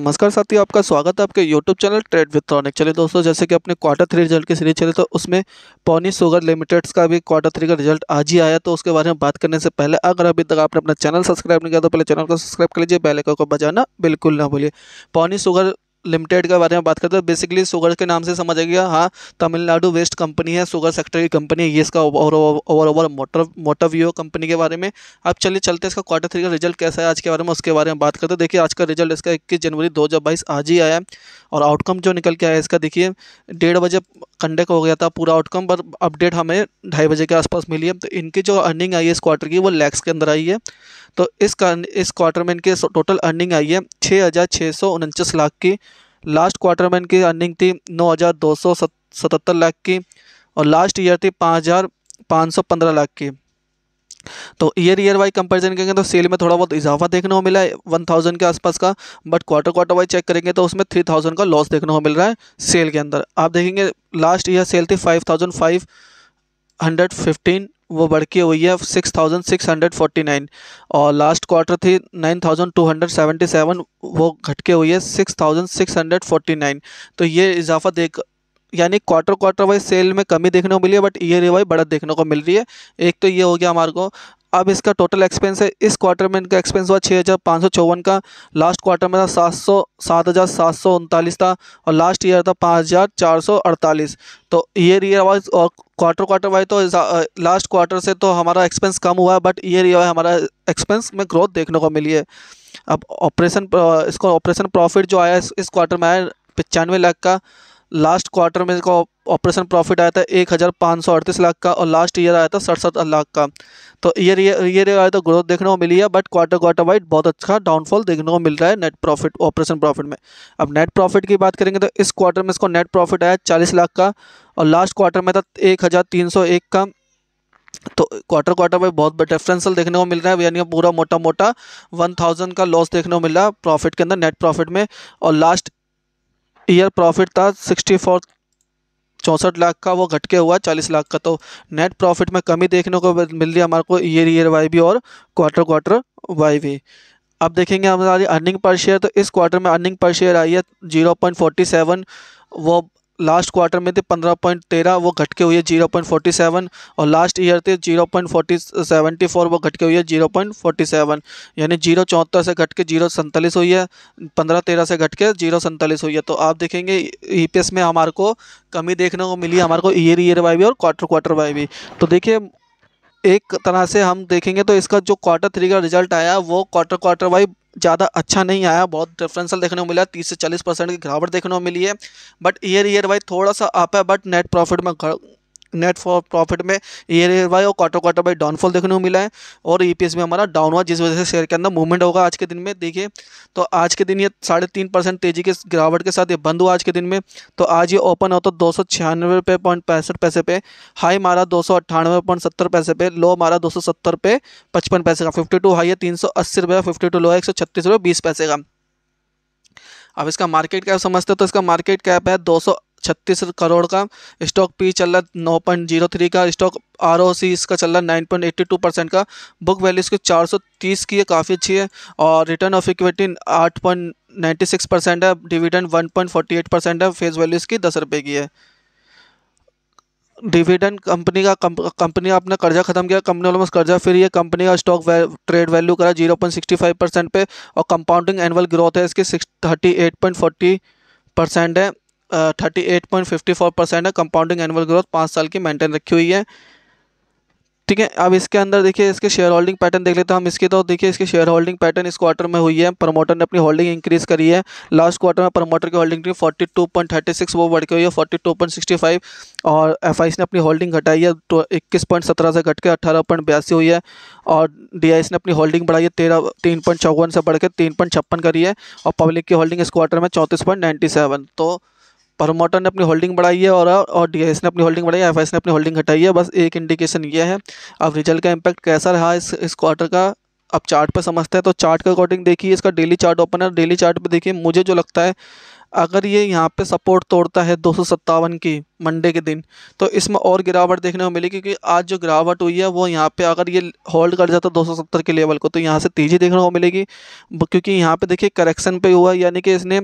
नमस्कार साथियों आपका स्वागत है आपके YouTube channel trade with tronic चलिए दोस्तों जैसे कि अपने क्वार्टर थ्री रिजल्ट की सीरीज चले तो उसमें पौनी सुगर लिमिटेड्स का भी क्वार्टर थ्री का रिजल्ट आज ही आया तो उसके बारे में बात करने से पहले अगर अभी तक आपने अपना चैनल सब्सक्राइब नहीं किया तो पहले चैनल को सब्सक्राइब कर लीजिए बेल को बजाना बिल्कुल ना भूलिए पौनी सुगर लिमिटेड के बारे में बात करते हैं बेसिकली तो सुगर के नाम से समझ गया हाँ तमिलनाडु वेस्ट कंपनी है सुगर सेक्टर की कंपनी है ये इसका over over motor motor view company के बारे में अब चलिए चलते हैं इसका क्वार्टर थ्री का रिजल्ट कैसा है आज के बारे में उसके बारे में बात करते हैं देखिए आज का रिजल्ट इसका इक्कीस जनवरी दो आज ही आया और आउटकम जो निकल के आया इसका देखिए डेढ़ बजे कंडक्ट हो गया था पूरा आउटकम पर अपडेट हमें ढाई बजे के आसपास मिली है तो इनकी जो अर्निंग आई है इस क्वार्टर की वो लैक्स के अंदर आई है तो इस इस क्वार्टर में इनके टोटल अर्निंग आई है छः हज़ार छः सौ उनचास लाख की लास्ट क्वार्टर में इनकी अर्निंग थी नौ हज़ार दो सौ सतहत्तर लाख की और लास्ट ईयर थी पाँच हज़ार पाँच सौ पंद्रह लाख की तो ईयर ईयर वाइज कंपेरिजन करेंगे तो सेल में थोड़ा बहुत इजाफा देखने को मिला है वन थाउजेंड के आसपास का but quarter quarter wise check करेंगे तो उसमें थ्री थाउजेंड का लॉस देखने को मिल रहा है सेल के अंदर आप देखेंगे लास्ट ईयर सेल थी five thousand five hundred fifteen वो बढ़ के हुई है six thousand six hundred forty nine और लास्ट क्वार्टर थी nine thousand two hundred seventy seven वो घट के हुई है six thousand six hundred forty nine तो ये इजाफा देख यानी क्वार्टर क्वार्टर वाइज सेल में कमी देखने को मिली है बट ईयर वाइज बढ़त देखने को मिल रही है एक तो ये हो गया हमारे को अब इसका टोटल एक्सपेंस है इस क्वार्टर में इनका एक्सपेंस हुआ छः हज़ार पाँच सौ चौवन का लास्ट क्वार्टर में था सात सौ सात हज़ार सात सौ उनतालीस था और लास्ट ईयर था पाँच हज़ार चार सौ अड़तालीस तो ईयर ईयर वाइज और क्वार्टर क्वार्टर वाइज तो लास्ट क्वार्टर से तो हमारा एक्सपेंस कम हुआ है बट ईयर ईयर हमारा एक्सपेंस में ग्रोथ देखने को मिली है अब ऑपरेशन इसको ऑपरेशन प्रॉफिट जो आया इस क्वार्टर में आया पचानवे लाख का लास्ट क्वार्टर में इसका ऑपरेशन प्रॉफिट आया था एक हज़ार पाँच सौ अड़तीस लाख का और लास्ट ईयर आया था सड़सठ लाख का तो ईयर ईयर आया तो ग्रोथ देखने को मिली है बट क्वार्टर क्वार्टर वाइज बहुत अच्छा डाउनफॉल देखने को मिल रहा है नेट प्रॉफिट ऑपरेशन प्रॉफिट में अब नेट प्रॉफिट की बात करेंगे तो इस क्वार्टर में इसको नेट प्रॉफिट आया चालीस लाख का और लास्ट क्वार्टर में था एक हज़ार तीन सौ एक का तो क्वार्टर क्वार्टर में बहुत डिफरेंसल देखने को मिल रहा है यानी पूरा मोटा मोटा वन थाउजेंड का लॉस देखने को मिल रहा है प्रॉफिट के अंदर नेट प्रॉफिट में और लास्ट ईयर प्रॉफिट था सिक्सटी फोर चौंसठ लाख का वो घट के हुआ चालीस लाख का तो नेट प्रॉफिट में कमी देखने को मिल रही है हमारे को ईयर ईयर वाई भी और क्वार्टर क्वार्टर वाई भी अब देखेंगे हमारी अर्निंग पर शेयर तो इस क्वार्टर में अर्निंग पर शेयर आई है जीरो पॉइंट फोर्टी सेवन वो लास्ट क्वार्टर में थे पंद्रह पॉइंट तेरह वो घट के हुए जीरो पॉइंट फोर्टी सेवन और लास्ट ईयर थे zero point forty seventy four वो घट के हुई है जीरो पॉइंट फोर्टी सेवन यानी जीरो चौहत्तर से घट के जीरो सैंतालीस हुई है पंद्रह तेरह से घट के जीरो सैंतालीस हुई है तो आप देखेंगे ई पी एस में हमारे को कमी देखने को मिली है हमारे को ईयर ईयर वाई भी और क्वार्टर क्वार्टर वाई भी तो देखिए एक तरह से हम देखेंगे तो इसका जो क्वार्टर थ्री का रिजल्ट आया वो क्वार्टर क्वार्टर वाइज ज़्यादा अच्छा नहीं आया बहुत डिफरेंसल देखने को मिला तीस से चालीस परसेंट की गिरावट देखने को मिली है बट ईयर ईयर वाइज थोड़ा सा अप है बट नेट प्रॉफिट में नेट फॉर प्रॉफिट में ये बाई और क्वार्टर क्वार्टर बाई डाउनफॉल देखने को मिला है और ई में हमारा डाउन हुआ जिस वजह से शेयर के अंदर मूवमेंट होगा आज के दिन में देखिए तो आज के दिन ये साढ़े तीन परसेंट तेजी के गिरावट के साथ ये बंद हुआ आज के दिन में तो आज ये ओपन होता तो दो सौ छियानवे रुपये पॉइंट पैंसठ पैसे पे हाई मारा दो सौ अट्ठानवे पॉइंट सत्तर पैसे पे लो मारा दो सौ सत्तर पे पचपन पैसे का फिफ्टी टू हाई है तीन सौ अस्सी रुपये फिफ्टी टू लो है एक सौ छत्तीस रुपये बीस पैसे का अब इसका मार्केट कैप समझते हो तो इसका मार्केट कैप है दो सौ छत्तीस करोड़ का स्टॉक पी चल रहा है नौ पॉइंट जीरो थ्री का स्टॉक आर इसका चल रहा है nine point eighty two percent का बुक वैल्यू इसकी चार सौ तीस की है काफ़ी अच्छी है और रिटर्न ऑफ इक्विटी आठ पॉइंट नाइन्टी सिक्स परसेंट है dividend one point forty eight percent है फेस वैल्यू इसकी दस रुपये की है डिविडेंड कंपनी का कंपनी अपना कर्जा खत्म किया कंपनी ऑलमोस्ट कर्जा फिर ये कंपनी का स्टॉक वै, ट्रेड वैल्यू करा zero point sixty five percent पे और कंपाउंडिंग एनुअल ग्रोथ है इसकी six thirty eight point forty percent है thirty eight point fifty four percent है कंपाउंडिंग एनुअल ग्रोथ पाँच साल की मेंटेन रखी हुई है ठीक है अब इसके अंदर देखिए इसके शेयर होल्डिंग पैटर्न देख लेते हैं हम इसके तो देखिए इसके शेयर होल्डिंग पैटर्न इस क्वार्टर में हुई है प्रमोटर ने अपनी होल्डिंग इंक्रीज करी है लास्ट क्वार्टर में प्रमोटर की होल्डिंग थी forty two point thirty six वो बढ़ के हुई है forty two point sixty five और एफ ने अपनी होल्डिंग घटाई है तो इक्कीस पॉइंट सत्रह से घट के अट्ठारह पॉइंट बयासी हुई है और डी ने अपनी होल्डिंग बढ़ाई है तेरह तीन पॉइंट चौवन से बढ़ के तीन पॉइंट छप्पन करी है और पब्लिक की होल्डिंग इस क्वार्टर में चौंतीस पॉइंट नाइन्टी सेवन तो प्रमोटर ने अपनी होल्डिंग बढ़ाई है और और डी ने अपनी होल्डिंग बढ़ाई है एफ ने अपनी होल्डिंग घटाई है बस एक इंडिकेशन ये है अब रिजल्ट का इम्पैक्ट कैसा रहा इस इस क्वार्टर का अब चार्ट पर समझते हैं तो चार्ट के अकॉर्डिंग देखिए इसका डेली चार्ट ओपन है डेली चार्ट पर देखिए मुझे जो लगता है अगर ये यहाँ पे सपोर्ट तोड़ता है दो की मंडे के दिन तो इसमें और गिरावट देखने को मिली क्योंकि आज जो गिरावट हुई है वो यहाँ पे अगर ये होल्ड कर जाता 270 के लेवल को तो यहाँ से तेज़ी देखने को मिलेगी क्योंकि यहाँ पे देखिए करेक्शन पे हुआ यानी कि इसने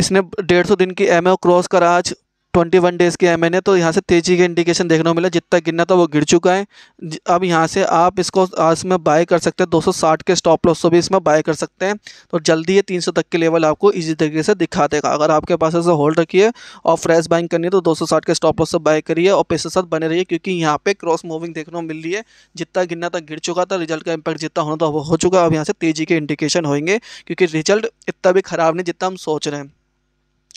इसने डेढ़ सौ दिन की एम क्रॉस करा आज ट्वेंटी वन डेज़ के एम ने तो यहाँ से तेज़ी का इंडिकेशन देखने को मिला जितना गिरना था वो गिर चुका है अब यहाँ से आप इसको आज में बाय कर सकते हैं 260 के स्टॉप लॉस को भी इसमें बाय कर सकते हैं तो जल्दी ये 300 तक के लेवल आपको इजी तरीके से दिखा देगा अगर आपके पास ऐसे होल्ड रखिए और फ्रेश बाइंग करनी है तो दो के स्टॉप लॉस से बाय करिए और पैसे साथ बने रहिए क्योंकि यहाँ पर क्रॉस मूविंग देखने को मिल रही है जितना गिरना था गिर चुका था रिजल्ट का इम्पैक्ट जितना होना था वो हो चुका है अब यहाँ से तेज़ी के इंडिकेशन होंगे क्योंकि रिजल्ट इतना भी ख़राब नहीं जितना हम सोच रहे हैं